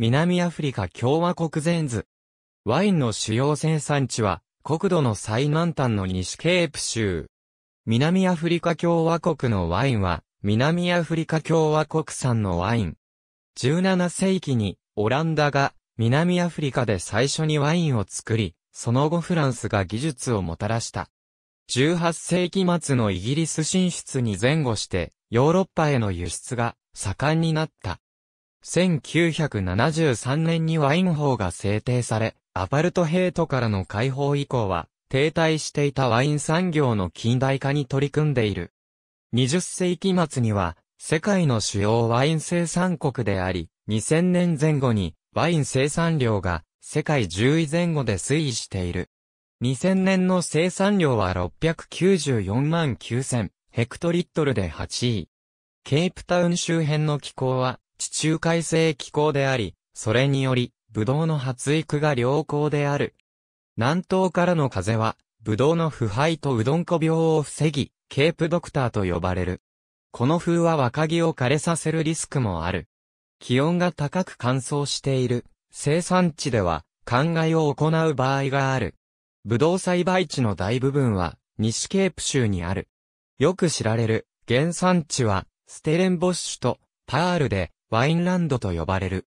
南アフリカ共和国全図。ワインの主要生産地は、国土の最南端の西ケープ州。南アフリカ共和国のワインは、南アフリカ共和国産のワイン。17世紀に、オランダが、南アフリカで最初にワインを作り、その後フランスが技術をもたらした。18世紀末のイギリス進出に前後して、ヨーロッパへの輸出が盛んになった。1973年にワイン法が制定され、アパルトヘイトからの解放以降は、停滞していたワイン産業の近代化に取り組んでいる。20世紀末には、世界の主要ワイン生産国であり、2000年前後にワイン生産量が世界10位前後で推移している。2000年の生産量は694万9000ヘクトリットルで8位。ケープタウン周辺の気候は地中海性気候であり、それにより、ブドウの発育が良好である。南東からの風は、ブドウの腐敗とうどんこ病を防ぎ、ケープドクターと呼ばれる。この風は若木を枯れさせるリスクもある。気温が高く乾燥している生産地では、灌漑を行う場合がある。ブドウ栽培地の大部分は、西ケープ州にある。よく知られる、原産地は、ステレンボッシュと、パールで、ワインランドと呼ばれる。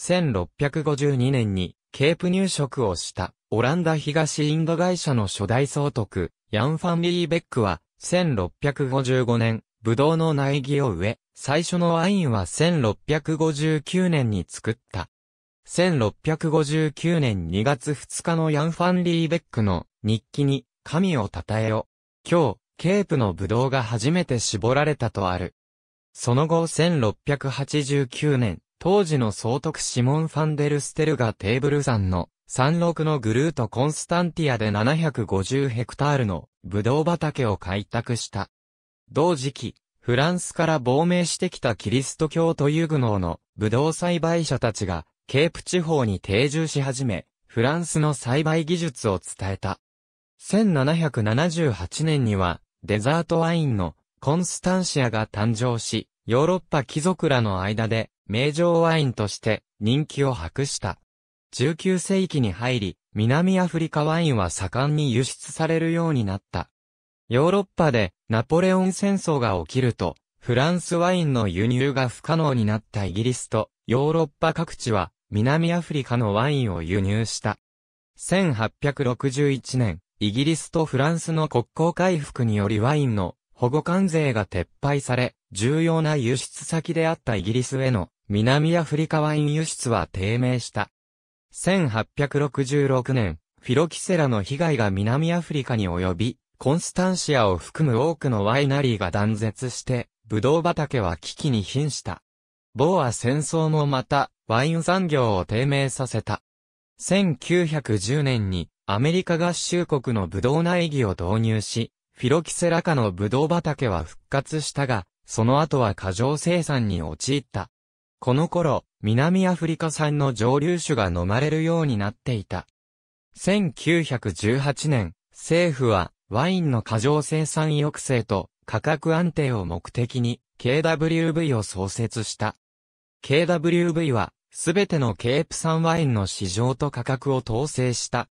1652年にケープ入植をしたオランダ東インド会社の初代総督、ヤン・ファン・リーベックは、1655年、ブドウの苗木を植え、最初のワインは1659年に作った。1659年2月2日のヤン・ファン・リーベックの日記に、神を称えよ。今日、ケープのブドウが初めて絞られたとある。その後1689年、当時の総督シモン・ファンデル・ステルがテーブル山の山麓のグルート・コンスタンティアで750ヘクタールのブドウ畑を開拓した。同時期、フランスから亡命してきたキリスト教とユグノーのブドウ栽培者たちがケープ地方に定住し始め、フランスの栽培技術を伝えた。1778年にはデザートワインのコンスタンシアが誕生し、ヨーロッパ貴族らの間で、名城ワインとして人気を博した。19世紀に入り、南アフリカワインは盛んに輸出されるようになった。ヨーロッパでナポレオン戦争が起きると、フランスワインの輸入が不可能になったイギリスと、ヨーロッパ各地は南アフリカのワインを輸入した。1861年、イギリスとフランスの国交回復によりワインの保護関税が撤廃され、重要な輸出先であったイギリスへの南アフリカワイン輸出は低迷した。1866年、フィロキセラの被害が南アフリカに及び、コンスタンシアを含む多くのワイナリーが断絶して、ブドウ畑は危機に瀕した。ボーア戦争もまた、ワイン産業を低迷させた。1910年に、アメリカ合衆国のブドウ苗木を導入し、フィロキセラ科のブドウ畑は復活したが、その後は過剰生産に陥った。この頃、南アフリカ産の蒸留酒が飲まれるようになっていた。1918年、政府はワインの過剰生産抑制と価格安定を目的に KWV を創設した。KWV はすべてのケープ産ワインの市場と価格を統制した。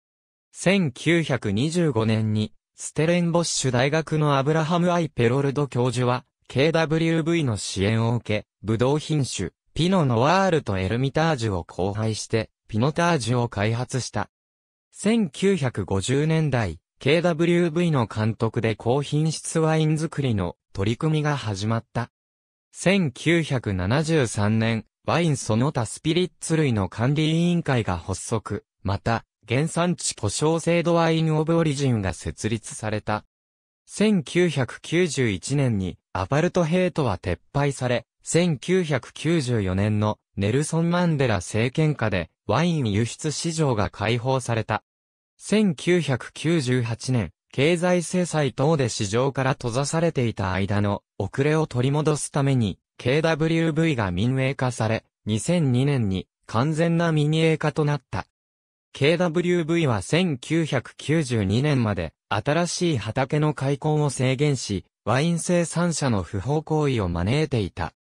1925年にステレンボッシュ大学のアブラハム・アイ・ペロルド教授は KWV の支援を受け、ブドウ品種、ピノ・ノワールとエルミタージュを交配して、ピノタージュを開発した。1950年代、KWV の監督で高品質ワイン作りの取り組みが始まった。1973年、ワインその他スピリッツ類の管理委員会が発足、また、原産地保証制度ワインオブオリジンが設立された。1991年にアパルトヘイトは撤廃され、1994年のネルソン・マンデラ政権下でワイン輸出市場が解放された。1998年、経済制裁等で市場から閉ざされていた間の遅れを取り戻すために、KWV が民営化され、2002年に完全な民営化となった。KWV は1992年まで新しい畑の開墾を制限し、ワイン生産者の不法行為を招いていた。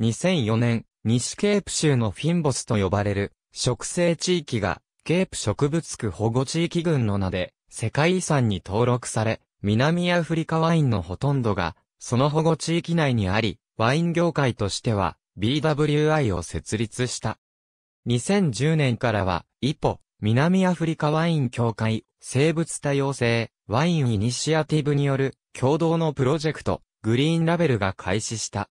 2004年、西ケープ州のフィンボスと呼ばれる植生地域がケープ植物区保護地域群の名で世界遺産に登録され、南アフリカワインのほとんどがその保護地域内にあり、ワイン業界としては BWI を設立した。2010年からは、一歩、南アフリカワイン協会、生物多様性、ワインイニシアティブによる共同のプロジェクト、グリーンラベルが開始した。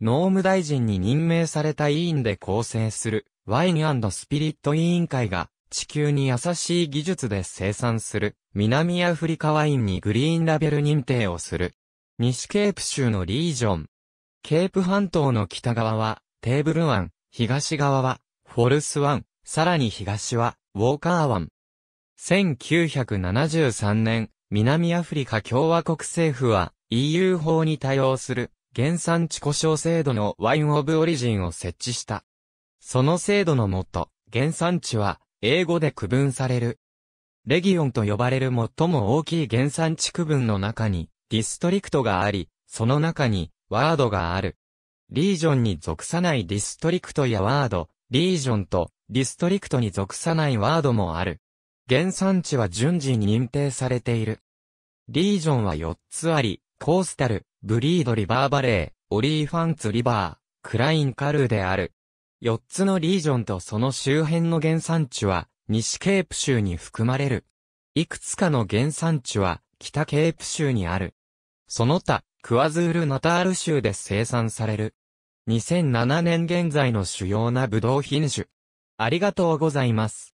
農務大臣に任命された委員で構成する、ワインスピリット委員会が、地球に優しい技術で生産する、南アフリカワインにグリーンラベル認定をする。西ケープ州のリージョン。ケープ半島の北側は、テーブル湾、東側は、フォルス湾、さらに東は、ウォーカー湾。1973年、南アフリカ共和国政府は EU 法に対応する原産地故障制度のワインオブオリジンを設置した。その制度のもと、原産地は英語で区分される。レギオンと呼ばれる最も大きい原産地区分の中にディストリクトがあり、その中にワードがある。リージョンに属さないディストリクトやワード、リージョンとディストリクトに属さないワードもある。原産地は順次に認定されている。リージョンは4つあり、コースタル、ブリードリバーバレー、オリーファンツリバー、クラインカルーである。4つのリージョンとその周辺の原産地は、西ケープ州に含まれる。いくつかの原産地は、北ケープ州にある。その他、クワズールナタール州で生産される。2007年現在の主要なブドウ品種。ありがとうございます。